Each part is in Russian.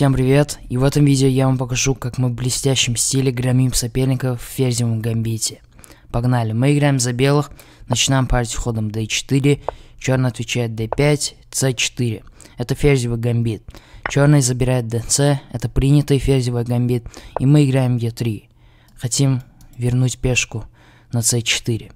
Всем привет, и в этом видео я вам покажу, как мы в блестящем стиле громим соперника в ферзевом гамбите. Погнали, мы играем за белых, начинаем партию ходом d4, черный отвечает d5, c4. Это ферзевый гамбит. Черный забирает dc, это принятый ферзевый гамбит, и мы играем e3. Хотим вернуть пешку на c4.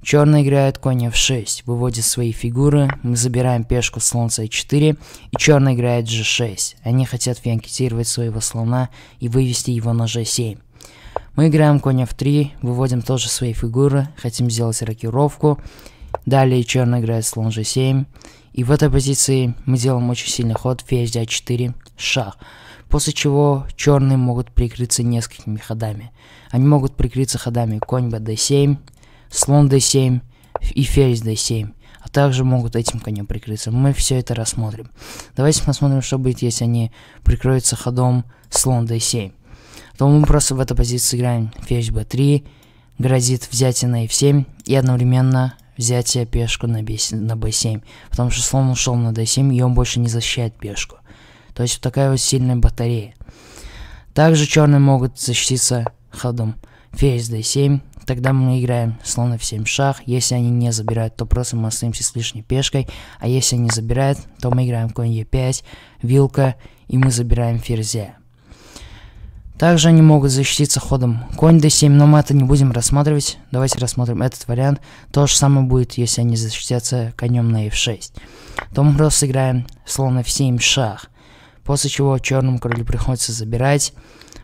Черный играет конь f6, выводит свои фигуры, мы забираем пешку слон c4, и черный играет g6. Они хотят фианкетировать своего слона и вывести его на g7. Мы играем конь f3, выводим тоже свои фигуры, хотим сделать рокировку. Далее черный играет слон g7. И в этой позиции мы делаем очень сильный ход ферзь d4, а шах. После чего черные могут прикрыться несколькими ходами. Они могут прикрыться ходами конь bd7, слон d7 и ферзь d7, а также могут этим конем прикрыться. Мы все это рассмотрим. Давайте посмотрим, что будет, если они прикроются ходом слон d7. То мы просто в этой позиции сыграем ферзь b3, грозит взятие на f7 и одновременно взятие пешку на b7, потому что слон ушел на d7 и он больше не защищает пешку. То есть вот такая вот сильная батарея. Также черные могут защититься ходом ферзь d7, тогда мы играем слона f7 шах. Если они не забирают, то просто мы остаемся с лишней пешкой. А если они забирают, то мы играем конь e5, вилка, и мы забираем ферзя. Также они могут защититься ходом конь d7, но мы это не будем рассматривать. Давайте рассмотрим этот вариант. То же самое будет, если они защитятся конем на f6. То мы просто играем слон f7 шах. После чего черному королю приходится забирать.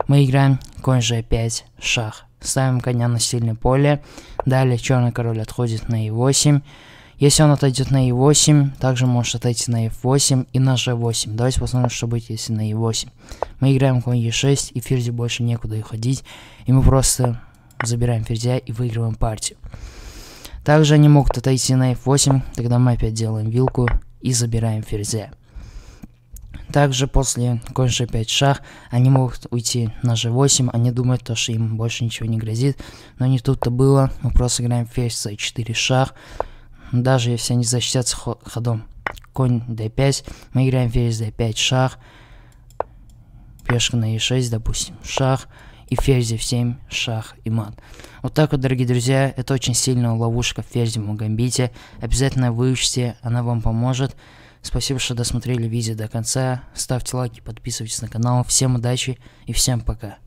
Мы играем конь g5 шах Ставим коня на сильное поле. Далее черный король отходит на e8. Если он отойдет на e8, также может отойти на f8 и на g8. Давайте посмотрим, что будет, если на e8. Мы играем конь e6, и ферзи больше некуда уходить. И мы просто забираем ферзя и выигрываем партию. Также они могут отойти на f8, тогда мы опять делаем вилку и забираем ферзя. Также после конь кончи 5 шах они могут уйти на же 8 они думают, то, что им больше ничего не грозит. Но не тут-то было, мы просто играем ферзь за 4 шах. Даже если они защитятся ходом конь d5, мы играем ферзь d5 шах. Пешка на e6, допустим, шах и ферзь f7, шах и мат. Вот так вот, дорогие друзья, это очень сильная ловушка в ферзевом гамбите. Обязательно выучите, она вам поможет. Спасибо, что досмотрели видео до конца. Ставьте лайки, подписывайтесь на канал. Всем удачи и всем пока.